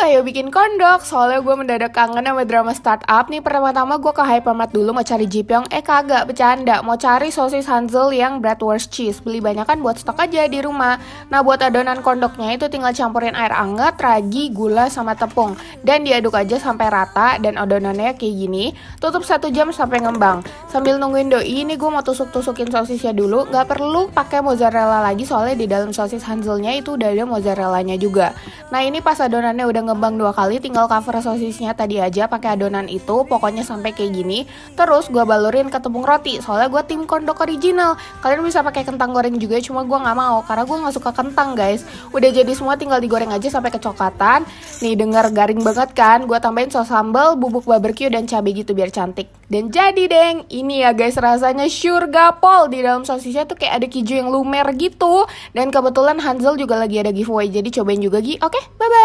ayo ya bikin kondok Soalnya gue mendadak kangen sama drama startup nih Pertama-tama gue ke Hypermart dulu mau cari jipyong Eh kagak, bercanda Mau cari sosis Hansel yang bratwurst cheese Beli banyak kan buat stok aja di rumah Nah buat adonan kondoknya itu tinggal campurin air anget, ragi, gula, sama tepung Dan diaduk aja sampai rata Dan adonannya kayak gini Tutup satu jam sampai ngembang Sambil nungguin doi ini gue mau tusuk-tusukin sosisnya dulu Gak perlu pakai mozzarella lagi soalnya di dalam sosis Hanselnya itu udah ada mozzarellanya juga Nah ini pas adonannya udah ngembang dua kali tinggal cover sosisnya tadi aja pakai adonan itu pokoknya sampai kayak gini terus gue balurin ke tepung roti soalnya gue tim kondok original kalian bisa pakai kentang goreng juga cuma gue nggak mau karena gue nggak suka kentang guys udah jadi semua tinggal digoreng aja sampai kecoklatan nih denger garing banget kan gue tambahin saus sambal bubuk barbecue dan cabai gitu biar cantik dan jadi deng ini ya guys rasanya surga pol di dalam sosisnya tuh kayak ada keju yang lumer gitu dan kebetulan Hansel juga lagi ada giveaway jadi cobain juga Gi oke okay, bye bye